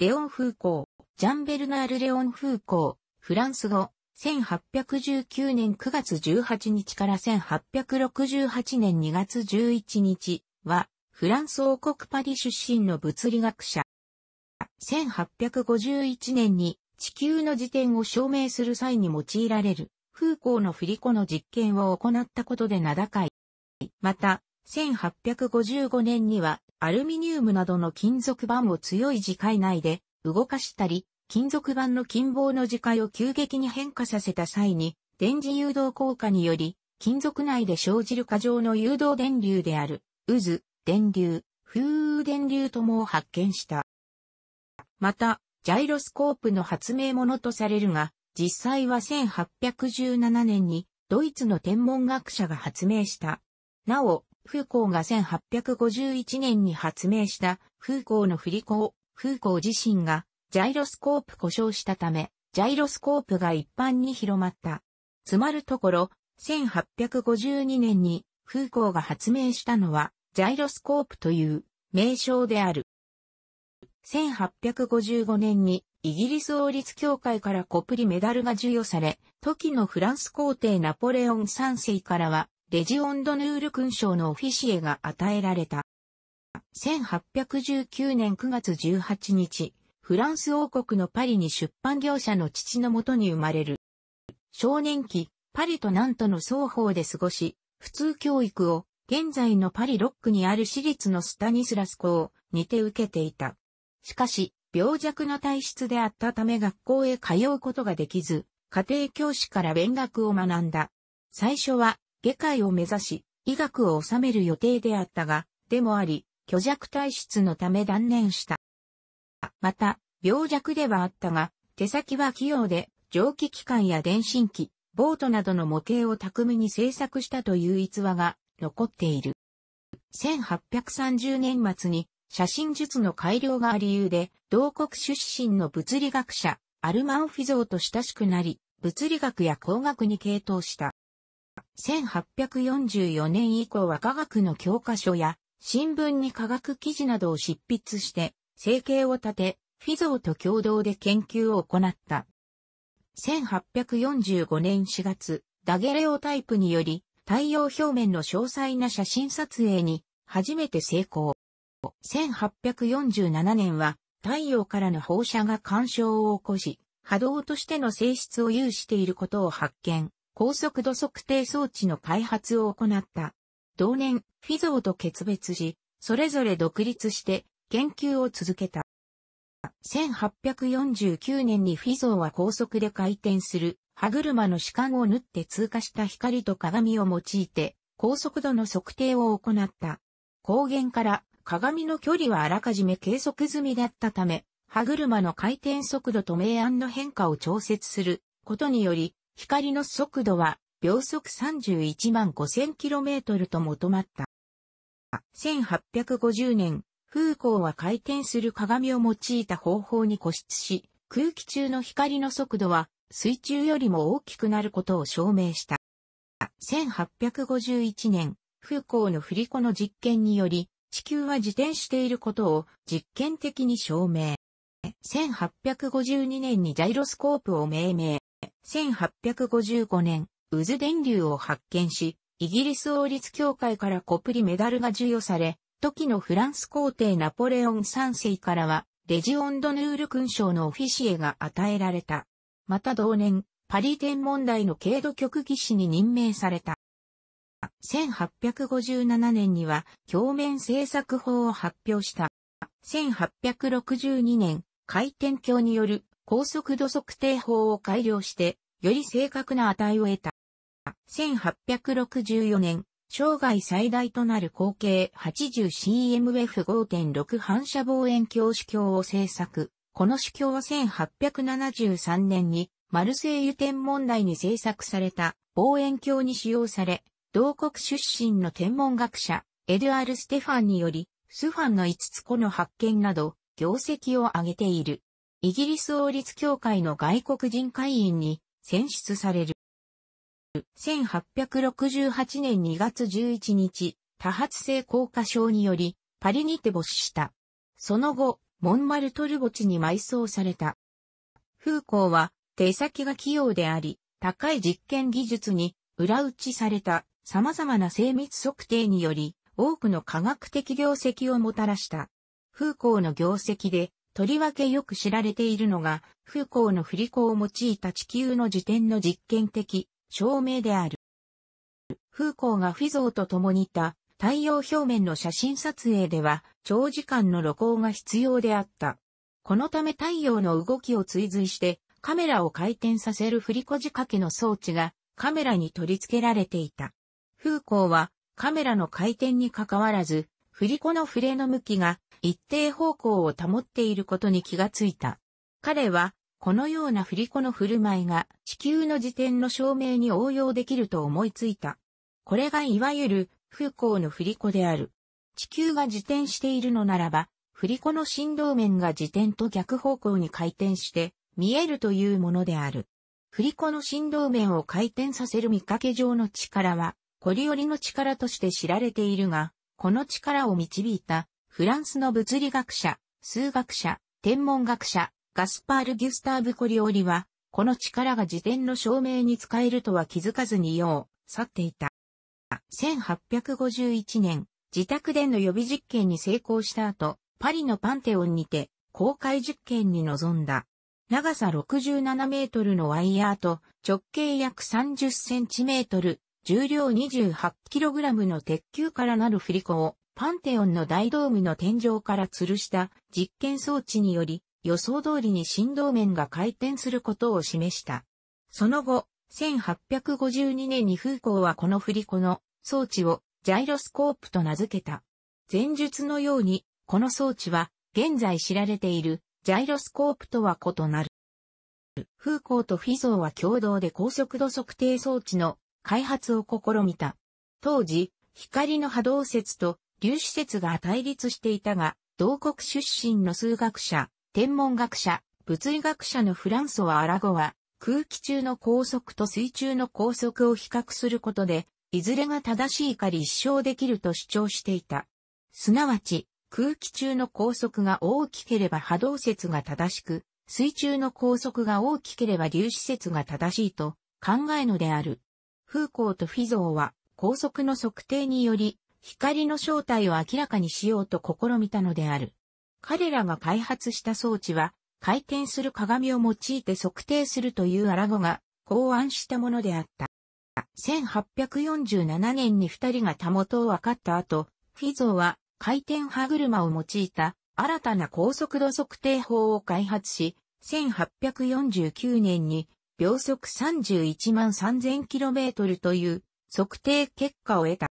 レオン・フーコー、ジャンベルナール・レオン・フーコー、フランス語、1819年9月18日から1868年2月11日は、フランス王国パリ出身の物理学者。1851年に地球の時点を証明する際に用いられる、風光の振り子の実験を行ったことで名高い。また、1855年にはアルミニウムなどの金属板を強い磁界内で動かしたり、金属板の金棒の磁界を急激に変化させた際に、電磁誘導効果により、金属内で生じる過剰の誘導電流である、渦、電流、風電流ともを発見した。また、ジャイロスコープの発明のとされるが、実際は1817年にドイツの天文学者が発明した。なお、風光が1851年に発明した風光の振り子を風光自身がジャイロスコープ故障したため、ジャイロスコープが一般に広まった。つまるところ、1852年に風光が発明したのはジャイロスコープという名称である。1855年にイギリス王立協会からコプリメダルが授与され、時のフランス皇帝ナポレオン3世からはレジオンドヌール勲章のオフィシエが与えられた。1819年9月18日、フランス王国のパリに出版業者の父のもとに生まれる。少年期、パリとナントの双方で過ごし、普通教育を現在のパリロックにある私立のスタニスラス校にて受けていた。しかし、病弱な体質であったため学校へ通うことができず、家庭教師から勉学を学んだ。最初は外科医を目指し、医学を治める予定であったが、でもあり、虚弱体質のため断念した。また、病弱ではあったが、手先は器用で、蒸気機関や電信機、ボートなどの模型を巧みに製作したという逸話が残っている。1830年末に写真術の改良が理由で、同国出身の物理学者、アルマンフィゾーと親しくなり、物理学や工学に傾倒した。1844年以降は科学の教科書や新聞に科学記事などを執筆して、生計を立て、フィゾーと共同で研究を行った。1845年4月、ダゲレオタイプにより、太陽表面の詳細な写真撮影に初めて成功。1847年は太陽からの放射が干渉を起こし、波動としての性質を有していることを発見。高速度測定装置の開発を行った。同年、フィゾーと決別し、それぞれ独立して研究を続けた。1849年にフィゾーは高速で回転する歯車の歯間を縫って通過した光と鏡を用いて高速度の測定を行った。光源から鏡の距離はあらかじめ計測済みだったため、歯車の回転速度と明暗の変化を調節することにより光の速度は秒速31万 5000km と求まった。1850年、風光は回転する鏡を用いた方法に固執し、空気中の光の速度は水中よりも大きくなることを証明した。1851年、風光の振り子の実験により、地球は自転していることを実験的に証明。1852年にジャイロスコープを命名。1855年、渦電流を発見し、イギリス王立協会からコプリメダルが授与され、時のフランス皇帝ナポレオン3世からは、レジオンドヌール勲章のオフィシエが与えられた。また同年、パリ天問題の軽度局技師に任命された。1857年には、鏡面製作法を発表した。1862年、回転鏡による高速度測定法を改良して、より正確な値を得た。1864年、生涯最大となる口径 80CMF5.6 反射望遠鏡主鏡を制作。この主鏡は1873年にマルセイユ天文台に制作された望遠鏡に使用され、同国出身の天文学者、エドアル・ステファンにより、スファンの5つ子の発見など、業績を挙げている。イギリス王立協会の外国人会員に選出される。1868年2月11日、多発性硬化症により、パリにて没した。その後、モンマルトル墓地に埋葬された。風光は、手先が器用であり、高い実験技術に裏打ちされた様々な精密測定により、多くの科学的業績をもたらした。風光の業績で、とりわけよく知られているのが、風光の振り子を用いた地球の自転の実験的証明である。風光がフィゾーと共にいた太陽表面の写真撮影では長時間の露光が必要であった。このため太陽の動きを追随してカメラを回転させる振り子仕掛けの装置がカメラに取り付けられていた。風光はカメラの回転にかかわらず振り子の触れの向きが一定方向を保っていることに気がついた。彼は、このような振り子の振る舞いが地球の時点の証明に応用できると思いついた。これがいわゆる、不幸の振り子である。地球が自転しているのならば、振り子の振動面が自転と逆方向に回転して見えるというものである。振り子の振動面を回転させる見かけ上の力は、コリオリの力として知られているが、この力を導いたフランスの物理学者、数学者、天文学者、ガスパール・ギュスターブ・コリオリは、この力が自転の証明に使えるとは気づかずによう、去っていた。1851年、自宅での予備実験に成功した後、パリのパンテオンにて、公開実験に臨んだ。長さ67メートルのワイヤーと直径約30センチメートル、重量2 8ラムの鉄球からなる振り子をパンテオンの大ドームの天井から吊るした実験装置により予想通りに振動面が回転することを示した。その後、1852年に風光はこの振り子の装置をジャイロスコープと名付けた。前述のように、この装置は現在知られているジャイロスコープとは異なる。風光とフィゾーは共同で高速度測定装置の開発を試みた。当時、光の波動説と留子説が対立していたが、同国出身の数学者、天文学者、物理学者のフランソワ・アラゴは、空気中の高速と水中の高速を比較することで、いずれが正しいか立証できると主張していた。すなわち、空気中の高速が大きければ波動説が正しく、水中の高速が大きければ粒子説が正しいと考えのである。フーコーとフィゾーは高速の測定により光の正体を明らかにしようと試みたのである。彼らが開発した装置は、回転する鏡を用いて測定するというアラゴが考案したものであった。1847年に二人がたもとを分かった後、フィゾーは回転歯車を用いた新たな高速度測定法を開発し、1849年に秒速31万 3000km という測定結果を得た。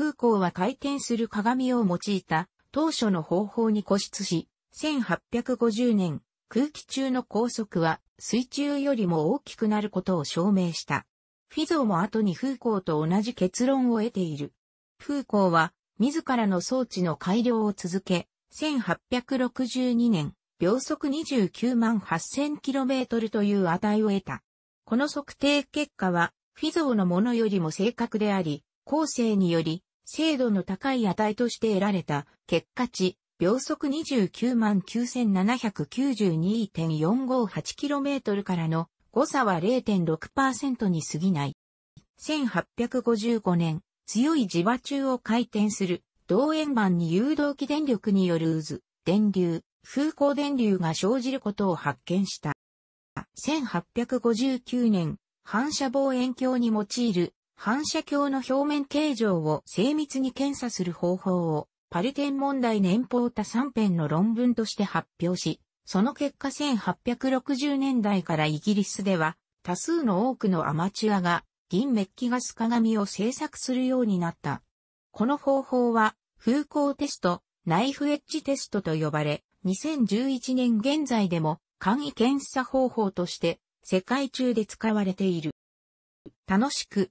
風光は回転する鏡を用いた当初の方法に固執し、1850年、空気中の高速は水中よりも大きくなることを証明した。フィゾーも後に風光と同じ結論を得ている。風光は自らの装置の改良を続け、1862年、秒速29万 8000km という値を得た。この測定結果は、フィゾーのものよりも正確であり、後世により、精度の高い値として得られた結果値、秒速 299,792.458km からの誤差は0.6%に過ぎない。1855年、強い磁場中を回転する同円盤に誘導気電力による渦、電流、風光電流が生じることを発見した。1859年、反射望遠鏡に用いる反射鏡の表面形状を精密に検査する方法を、パルテン問題年報多3編の論文として発表し、その結果1860年代からイギリスでは、多数の多くのアマチュアが銀メッキガス鏡を製作するようになった。この方法は、風光テスト、ナイフエッジテストと呼ばれ、2011年現在でも簡易検査方法として世界中で使われている。楽しく